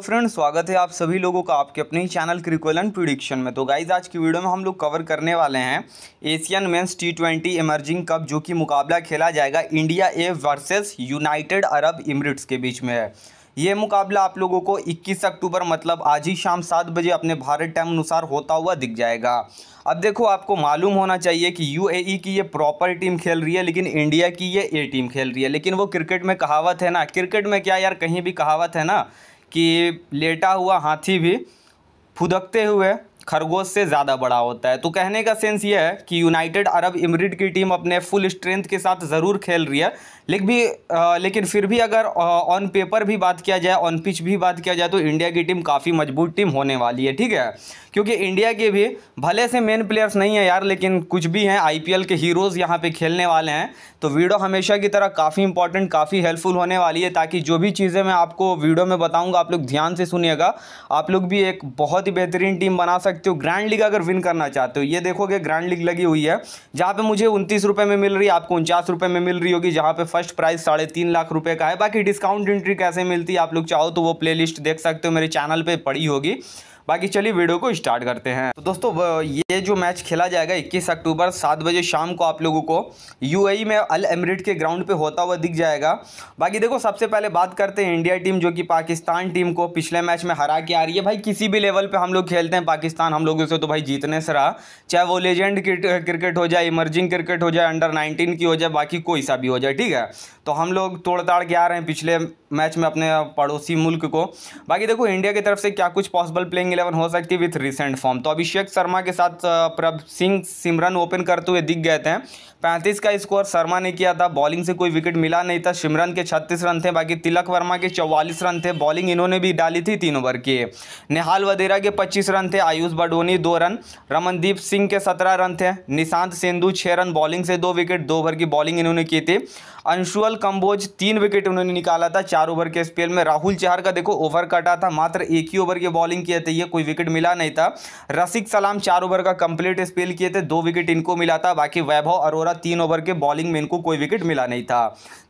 hello friend स्वागत है आप सभी लोगों का आपके अपने ही चैनल क्रिकोलन प्रिडिक्शन में तो गाइज आज की वीडियो में हम लोग कवर करने वाले हैं Asian men's T twenty emerging cup जो कि मुकाबला खेला जाएगा India A versus United Arab Emirates के बीच में है ये मुकाबला आप लोगों को 21 अक्टूबर मतलब आज ही शाम सात बजे अपने भारत टाइम अनुसार होता हुआ दिख जाएगा अब देखो आपको मालूम होना चाहिए कि यूएई e की ये प्रॉपर टीम खेल रही है लेकिन इंडिया की ये ए टीम खेल रही है लेकिन वो क्रिकेट में कहावत है ना क्रिकेट में क्या यार कहीं भी कहावत है ना कि लेटा हुआ हाथी भी फुदकते हुए खरगोश से ज़्यादा बड़ा होता है तो कहने का सेंस ये है कि यूनाइटेड अरब इमरिट की टीम अपने फुल स्ट्रेंथ के साथ ज़रूर खेल रही है लेकिन भी आ, लेकिन फिर भी अगर ऑन पेपर भी बात किया जाए ऑन पिच भी बात किया जाए तो इंडिया की टीम काफ़ी मजबूत टीम होने वाली है ठीक है क्योंकि इंडिया के भी भले से मेन प्लेयर्स नहीं है यार लेकिन कुछ भी हैं आई के हीरोज़ यहाँ पर खेलने वाले हैं तो वीडियो हमेशा की तरह काफ़ी इंपॉर्टेंट काफ़ी हेल्पफुल होने वाली है ताकि जो भी चीज़ें मैं आपको वीडियो में बताऊँगा आप लोग ध्यान से सुनिएगा आप लोग भी एक बहुत ही बेहतरीन टीम बना सकते सकते हो ग्रैंड लीग अगर विन करना चाहते हो ये देखोगे ग्रैंड लीग लगी हुई है जहाँ पे मुझे उनतीस रुपये में मिल रही है आपको उनचास रुपये में मिल रही होगी जहाँ पे फर्स्ट प्राइस साढ़े तीन लाख रुपये का है बाकी डिस्काउंट एंट्री कैसे मिलती है आप लोग चाहो तो वो प्लेलिस्ट देख सकते हो मेरे चैनल पर पड़ी होगी बाकी चलिए वीडियो को स्टार्ट करते हैं तो दोस्तों ये जो मैच खेला जाएगा 21 अक्टूबर सात बजे शाम को आप लोगों को यूएई में अल एमरिट के ग्राउंड पे होता हुआ दिख जाएगा बाकी देखो सबसे पहले बात करते हैं इंडिया टीम जो कि पाकिस्तान टीम को पिछले मैच में हरा के आ रही है भाई किसी भी लेवल पर हम लोग खेलते हैं पाकिस्तान हम लोगों से तो भाई जीतने से रहा चाहे वो लेजेंड क्रिकेट हो जाए इमर्जिंग क्रिकेट हो जाए अंडर नाइनटीन की हो जाए बाकी कोई सा भी हो जाए ठीक है तो हम लोग तोड़ताड़ के आ रहे हैं पिछले मैच में अपने पड़ोसी मुल्क को बाकी देखो इंडिया की तरफ से क्या कुछ पॉसिबल प्लेइंग इलेवन हो सकती है विथ रिसेंट फॉर्म तो अभिषेक शर्मा के साथ प्रभ सिंह सिमरन ओपन करते तो हुए दिख गए थे पैंतीस का स्कोर शर्मा ने किया था बॉलिंग से कोई विकेट मिला नहीं था सिमरन के छत्तीस रन थे बाकी तिलक वर्मा के चौवालीस रन थे बॉलिंग इन्होंने भी डाली थी तीन ओवर की नेहाल वधेरा के पच्चीस रन थे आयुष बडोनी दो रन रमनदीप सिंह के सत्रह रन थे निशांत सेंधु छः रन बॉलिंग से दो विकेट दो ओवर की बॉलिंग इन्होंने की थी अंशुअल कंबोज तीन विकेट उन्होंने निकाला था चार ओवर के स्पेल में राहुल चहर का देखो ओवर कटा था मात्र एक ही ओवर के बॉलिंग किए थे तो ये कोई विकेट मिला नहीं था रसिक सलाम चार ओवर का कंप्लीट स्पेल किए थे दो विकेट इनको मिला था बाकी वैभव अरोरा तीन ओवर के बॉलिंग में इनको कोई विकेट मिला नहीं था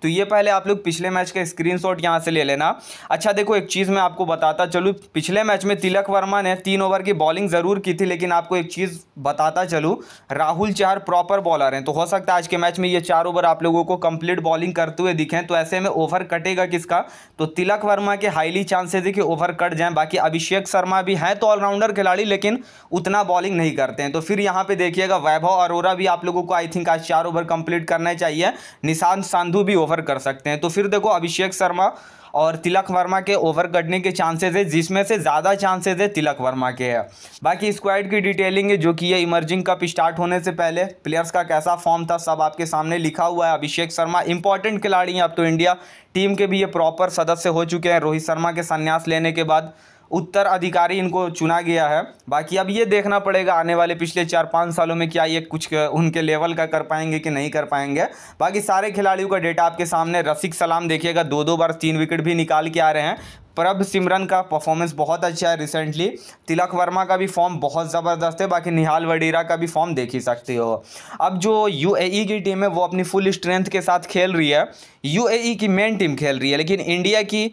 तो ये पहले आप लोग पिछले मैच का स्क्रीन शॉट से ले लेना अच्छा देखो एक चीज़ मैं आपको बताता चलू पिछले मैच में तिलक वर्मा ने तीन ओवर की बॉलिंग ज़रूर की थी लेकिन आपको एक चीज़ बताता चलू राहुल चहर प्रॉपर बॉलर है तो हो सकता है आज के मैच में ये चार ओवर आप लोगों को कंप्लीट बॉलिंग करते हुए दिखें तो ऐसे में ओवर कटेगा किसका तो तिलक वर्मा के हाईली चांसेस है कि ओवर कट जाएं बाकी अभिषेक शर्मा भी हैं तो ऑलराउंडर खिलाड़ी लेकिन उतना बॉलिंग नहीं करते हैं तो फिर यहाँ पे देखिएगा वैभव अरोरा भी आप लोगों को आई थिंक आज चार ओवर कंप्लीट करना चाहिए निशांत सांधु भी ओवर कर सकते हैं तो फिर देखो अभिषेक शर्मा और तिलक वर्मा के ओवर कटने के चांसेज है जिसमें से ज़्यादा चांसेज है तिलक वर्मा के है बाकी स्क्वाइड की डिटेलिंग है जो कि ये इमर्जिंग कप स्टार्ट होने से पहले प्लेयर्स का कैसा फॉर्म था सब आपके सामने लिखा हुआ है अभिषेक शर्मा इंपॉर्टेंट खिलाड़ी हैं अब तो इंडिया टीम के भी ये प्रॉपर सदस्य हो चुके हैं रोहित शर्मा के संन्यास लेने के बाद उत्तराधिकारी इनको चुना गया है बाकी अब ये देखना पड़ेगा आने वाले पिछले चार पाँच सालों में क्या ये कुछ उनके लेवल का कर पाएंगे कि नहीं कर पाएंगे बाकी सारे खिलाड़ियों का डेटा आपके सामने रसिक सलाम देखिएगा दो दो बार तीन विकेट भी निकाल के आ रहे हैं प्रभ सिमरन का परफॉर्मेंस बहुत अच्छा है रिसेंटली तिलक वर्मा का भी फॉर्म बहुत ज़बरदस्त है बाकी निहाल वडेरा का भी फॉर्म देख ही सकते हो अब जो यूएई e की टीम है वो अपनी फुल स्ट्रेंथ के साथ खेल रही है यूएई e की मेन टीम खेल रही है लेकिन इंडिया की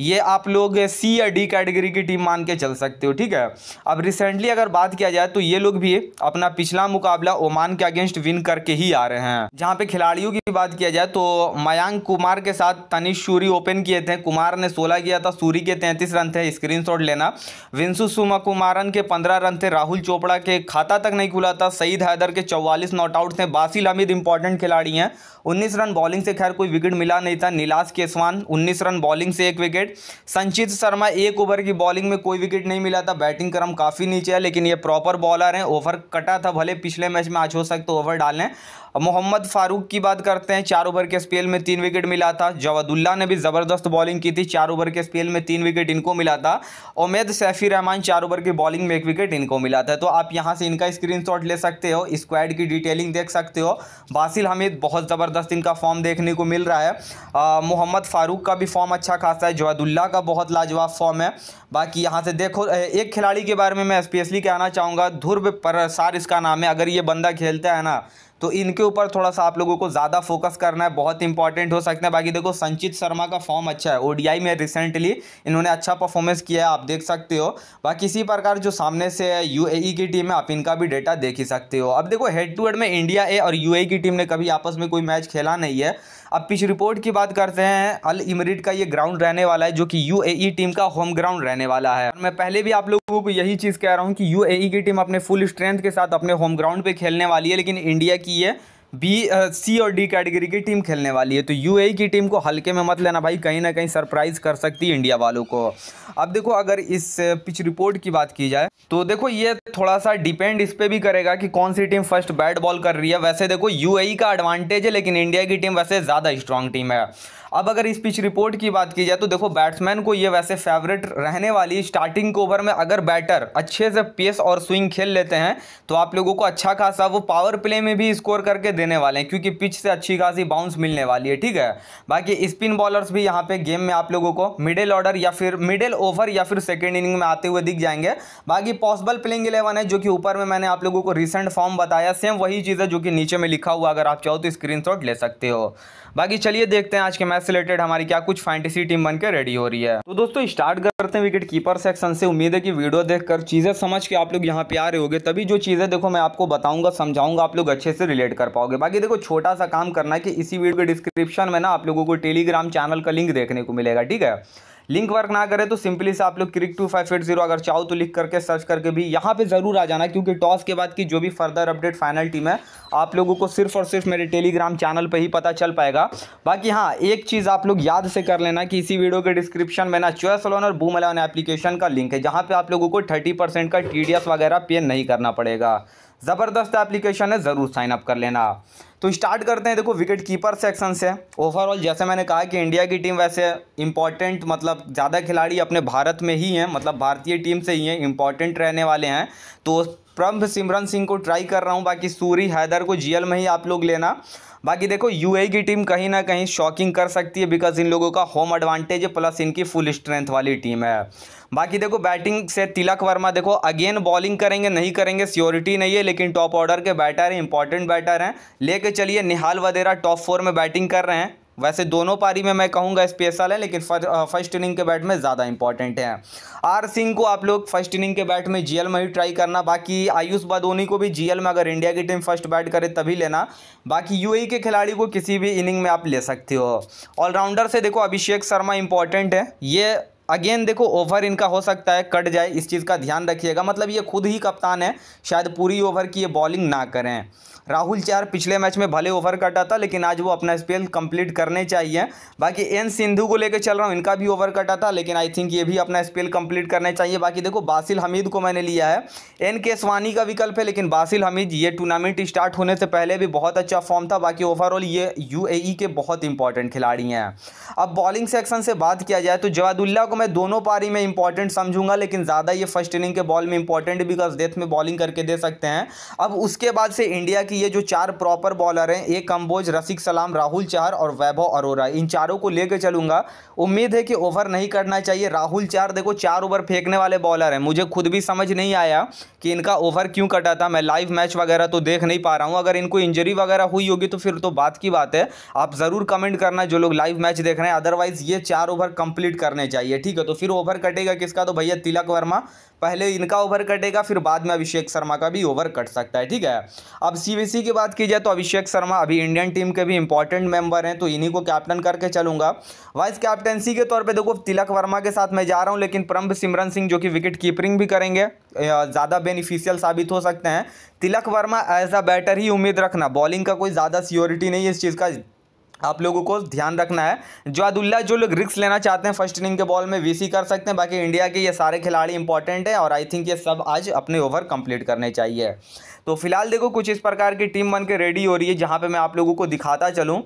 ये आप लोग सी या डी कैटेगरी की टीम मान के चल सकते हो ठीक है अब रिसेंटली अगर बात किया जाए तो ये लोग भी अपना पिछला मुकाबला ओमान के अगेंस्ट विन करके ही आ रहे हैं जहाँ पे खिलाड़ियों की बात किया जाए तो मयांक कुमार के साथ तनिष सूरी ओपन किए थे कुमार ने सोलह किया था सूरी के तैंतीस रन थे स्क्रीन लेना विंसु सुमा कुमारन के पंद्रह रन थे राहुल चोपड़ा के खाता तक नहीं खुला था सईद हैदर के चौवालीस नॉट आउट थे बासिल हमीद इंपॉर्टेंट खिलाड़ी हैं उन्नीस रन बॉलिंग से खैर कोई विकेट मिला नहीं था नीलाश केसवान उन्नीस रन बॉलिंग से एक विकेट विकेट संचित शर्मा एक ओवर की बॉलिंग में कोई विकेट नहीं मिला था बैटिंग क्रम काफ़ी नीचे है लेकिन ये प्रॉपर बॉलर हैं ओवर कटा था भले पिछले मैच में आज हो सकते ओवर डालें और मोहम्मद फारूक की बात करते हैं चार ओवर के स्पेल में तीन विकेट मिला था जवादुल्ला ने भी ज़बरदस्त बॉलिंग की थी चार ओवर के स्पेल में तीन विकेट इनको मिला था उमेद सैफी रहमान चार ओवर की बॉलिंग में एक विकेट इनको मिला था तो आप यहाँ से इनका स्क्रीन ले सकते हो स्क्वाड की डिटेलिंग देख सकते हो बासिल हमीद बहुत ज़बरदस्त इनका फॉर्म देखने को मिल रहा है मोहम्मद फारूक का भी फॉर्म अच्छा खासा है जवादुल्ला का बहुत लाजवाब फॉर्म है बाकी यहाँ से देखो एक खिलाड़ी के बारे में मैं स्पेशली कहना चाहूँगा ध्रुव प्रसार इसका नाम है अगर ये बंदा खेलता है ना तो इनके ऊपर थोड़ा सा आप लोगों को ज़्यादा फोकस करना है बहुत इंपॉर्टेंट हो सकता है बाकी देखो संचित शर्मा का फॉर्म अच्छा है ओडीआई में रिसेंटली इन्होंने अच्छा परफॉर्मेंस किया है आप देख सकते हो बाकी इसी प्रकार जो सामने से है यू e की टीम है आप इनका भी डेटा देख ही सकते हो अब देखो हेड टू हेड में इंडिया ए और यू e की टीम ने कभी आपस में कोई मैच खेला नहीं है अब पिच रिपोर्ट की बात करते हैं अल इमरिट का ये ग्राउंड रहने वाला है जो कि यू टीम e का होम ग्राउंड रहने वाला है मैं पहले भी आप लोगों को यही चीज़ कह रहा हूँ कि यू e की टीम अपने फुल स्ट्रेंथ के साथ अपने होम ग्राउंड पे खेलने वाली है लेकिन इंडिया की ये बी सी और डी कैटेगरी की टीम खेलने वाली है तो यूएई की टीम को हल्के में मत लेना भाई कहीं ना कहीं सरप्राइज कर सकती है इंडिया वालों को अब देखो अगर इस पिच रिपोर्ट की बात की जाए तो देखो ये थोड़ा सा डिपेंड इस पर भी करेगा कि कौन सी टीम फर्स्ट बैट बॉल कर रही है वैसे देखो यूएई का एडवांटेज है लेकिन इंडिया की टीम वैसे ज़्यादा स्ट्रांग टीम है अब अगर इस पिच रिपोर्ट की बात की जाए तो देखो बैट्समैन को ये वैसे फेवरेट रहने वाली स्टार्टिंग ओवर में अगर बैटर अच्छे से पेस और स्विंग खेल लेते हैं तो आप लोगों को अच्छा खासा वो पावर प्ले में भी स्कोर करके देने वाले हैं क्योंकि पिच से अच्छी खासी बाउंस मिलने वाली है ठीक है बाकी स्पिन बॉलर्स भी यहाँ पे गेम में आप लोगों को मिडिल ऑर्डर या फिर मिडिल ओवर या फिर सेकेंड इनिंग में आते हुए दिख जाएंगे बाकी पॉसिबल प्लेइंग इलेवन है जो कि ऊपर में मैंने आप लोगों को रिसेंट फॉर्म बताया सेम वही चीज़ है जो कि नीचे में लिखा हुआ अगर आप चाहो तो स्क्रीन ले सकते हो बाकी चलिए देखते हैं आज के मैच से रिलेटेड हमारी क्या कुछ फैंटेसी टीम बनकर रेडी हो रही है तो दोस्तों स्टार्ट करते हैं विकेट कीपर सेक्शन से उम्मीद है कि वीडियो देखकर चीज़ें समझ के आप लोग यहाँ पे आ रहे होगे तभी जो चीज़ें देखो मैं आपको बताऊंगा समझाऊंगा आप लोग अच्छे से रिलेट कर पाओगे बाकी देखो छोटा सा काम करना है कि इसी वीडियो के डिस्क्रिप्शन में ना आप लोगों को टेलीग्राम चैनल का लिंक देखने को मिलेगा ठीक है लिंक वर्क ना करे तो सिंपली से आप लोग crick two five eight zero अगर चाहो तो लिख करके सर्च करके भी यहाँ पे ज़रूर आ जाना क्योंकि टॉस के बाद की जो भी फर्दर अपडेट फाइनल टीम है आप लोगों को सिर्फ और सिर्फ मेरे टेलीग्राम चैनल पर ही पता चल पाएगा बाकी हाँ एक चीज़ आप लोग याद से कर लेना कि इसी वीडियो के डिस्क्रिप्शन में ना चोस लोन और बूम एप्लीकेशन का लिंक है जहाँ पर आप लोगों को थर्टी का टी वगैरह पे नहीं करना पड़ेगा ज़बरदस्त एप्लीकेशन है ज़रूर साइन अप कर लेना तो स्टार्ट करते हैं देखो विकेट कीपर सेक्शन से ओवरऑल जैसे मैंने कहा कि इंडिया की टीम वैसे इंपॉर्टेंट मतलब ज़्यादा खिलाड़ी अपने भारत में ही हैं मतलब भारतीय टीम से ही हैं इंपॉर्टेंट रहने वाले हैं तो प्रम्भ सिमरन सिंह को ट्राई कर रहा हूँ बाकी सूरी हैदर को जीएल में ही आप लोग लेना बाकी देखो यूएई e की टीम कहीं ना कहीं शॉकिंग कर सकती है बिकॉज इन लोगों का होम एडवांटेज है प्लस इनकी फुल स्ट्रेंथ वाली टीम है बाकी देखो बैटिंग से तिलक वर्मा देखो अगेन बॉलिंग करेंगे नहीं करेंगे सियोरिटी नहीं है लेकिन टॉप ऑर्डर के बैटर हैं इंपॉर्टेंट बैटर हैं लेके चलिए निहाल वगैरह टॉप फोर में बैटिंग कर रहे हैं वैसे दोनों पारी में मैं कहूँगा स्पेशल है लेकिन फर्स्ट इनिंग के बैट में ज़्यादा इंपॉर्टेंट है आर सिंह को आप लोग फर्स्ट इनिंग के बैट में जीएल में ही ट्राई करना बाकी आयुष बदोनी को भी जीएल में अगर इंडिया की टीम फर्स्ट बैट करे तभी लेना बाकी यूएई e के खिलाड़ी को किसी भी इनिंग में आप ले सकते हो ऑलराउंडर से देखो अभिषेक शर्मा इंपॉर्टेंट है ये अगेन देखो ओवर इनका हो सकता है कट जाए इस चीज़ का ध्यान रखिएगा मतलब ये खुद ही कप्तान है शायद पूरी ओवर की ये बॉलिंग ना करें राहुल चार पिछले मैच में भले ओवर कटा था लेकिन आज वो अपना स्पेल कंप्लीट करने चाहिए बाकी एन सिंधु को लेकर चल रहा हूँ इनका भी ओवर कटा था लेकिन आई थिंक ये भी अपना स्पेल कंप्लीट करने चाहिए बाकी देखो बासिल हमीद को मैंने लिया है एन केसवानी का विकल्प है लेकिन बासिल हमीद ये टूर्नामेंट स्टार्ट होने से पहले भी बहुत अच्छा फॉर्म था बाकी ओवरऑल ये यू e के बहुत इंपॉर्टेंट खिलाड़ी हैं अब बॉलिंग सेक्शन से बात किया जाए तो जवादुल्ला को मैं दोनों पारी में इंपॉर्टेंट समझूंगा लेकिन ज़्यादा ये फर्स्ट इनिंग के बॉल में इंपॉर्टेंट बिकॉज डेथ में बॉलिंग करके दे सकते हैं अब उसके बाद से इंडिया की ये जो चार प्रॉपर बॉलर हैं एक कम्बोज रसिक सलाम राहुल चार और वैभव अरोरा इन चारों को लेकर चलूंगा उम्मीद है कि ओवर नहीं करना चाहिए राहुल चार देखो चार ओवर फेंकने वाले बॉलर हैं मुझे खुद भी समझ नहीं आया कि इनका ओवर क्यों कटा था मैं लाइव मैच वगैरह तो देख नहीं पा रहा हूँ अगर इनको इंजरी वगैरह हुई होगी तो फिर तो बात की बात है आप ज़रूर कमेंट करना जो लोग लाइव मैच देख रहे हैं अदरवाइज़ ये चार ओवर कंप्लीट करने चाहिए ठीक ठीक है तो फिर ओवर कटेगा किसका तो भैया तिलक वर्मा पहले इनका ओवर कटेगा फिर बाद में अभिषेक शर्मा का भी ओवर कट सकता है ठीक है अब सीबीसी की बात की जाए तो अभिषेक शर्मा अभी इंडियन टीम के भी इंपॉर्टेंट मेंबर हैं तो इन्हीं को कैप्टन करके चलूंगा वाइस कैप्टनसी के तौर पर देखो तिलक वर्मा के साथ मैं जा रहा हूँ लेकिन प्रम्भ सिमरन सिंह जो कि विकेट कीपरिंग भी करेंगे ज़्यादा बेनिफिशियल साबित हो सकते हैं Tilak Varma as a batter ही उम्मीद रखना बॉलिंग का कोई ज़्यादा सियोरिटी नहीं है इस चीज़ का आप लोगों को ध्यान रखना है जवादुल्ला जो लोग रिक्स लेना चाहते हैं फर्स्ट इनिंग के बॉल में वीसी कर सकते हैं बाकी इंडिया के ये सारे खिलाड़ी इंपॉर्टेंट हैं और आई थिंक ये सब आज अपने ओवर कंप्लीट करने चाहिए तो फिलहाल देखो कुछ इस प्रकार की टीम बन के रेडी हो रही है जहाँ पे मैं आप लोगों को दिखाता चलूँ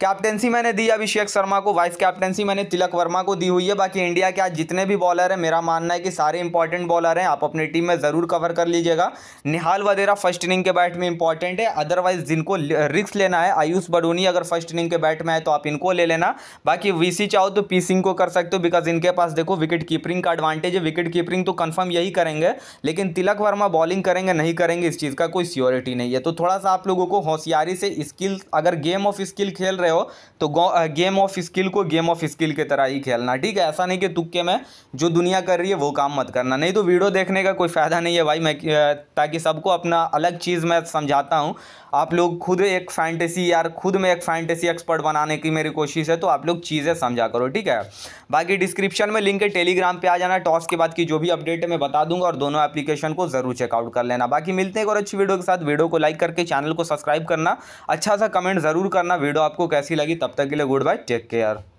कैप्टेंसी मैंने दी अभिषेक शर्मा को वाइस कैप्टेंसी मैंने तिलक वर्मा को दी हुई है बाकी इंडिया के आज जितने भी बॉलर हैं मेरा मानना है कि सारे इंपॉर्टेंट बॉलर हैं आप अपनी टीम में ज़रूर कवर कर लीजिएगा निहाल वगैरह फर्स्ट इनिंग के बैट में इंपॉर्टेंट है अदरवाइज जिनको रिक्स लेना है आयुष बडोनी अगर फर्स्ट इनिंग के बैट में है तो आप इनको ले लेना बाकी वी चाहो तो पी सिंह को कर सकते हो बिकॉज इनके पास देखो विकेट कीपरिंग का एडवांटेज है विकेट कीपरिंग तो कन्फर्म यही करेंगे लेकिन तिलक वर्मा बॉलिंग करेंगे नहीं करेंगे इस चीज़ का कोई सियोरिटी नहीं है तो थोड़ा सा आप लोगों को होशियारी से स्किल अगर गेम ऑफ स्किल खेल रहे रहे हो तो गेम ऑफ स्किल को गेम ऑफ स्किल की तरह ही खेलना ठीक है ऐसा नहीं कि तुक्के में जो दुनिया कर रही है वो काम मत करना नहीं तो वीडियो देखने का कोई फ़ायदा नहीं है भाई मैं ताकि सबको अपना अलग चीज़ मैं समझाता हूँ आप लोग खुद एक फैंटेसी यार खुद में एक फैंटेसी एक्सपर्ट बनाने की मेरी कोशिश है तो आप लोग चीज़ें समझा करो ठीक है बाकी डिस्क्रिप्शन में लिंक है टेलीग्राम पे आ जाना टॉस के बाद की जो भी अपडेट है मैं बता दूंगा और दोनों एप्लीकेशन को ज़रूर चेकआउट कर लेना बाकी मिलते हैं और अच्छी वीडियो के साथ वीडियो को लाइक करके चैनल को सब्सक्राइब करना अच्छा सा कमेंट ज़रूर करना वीडियो आपको कैसी लगी तब तक के लिए गुड बाय टेक केयर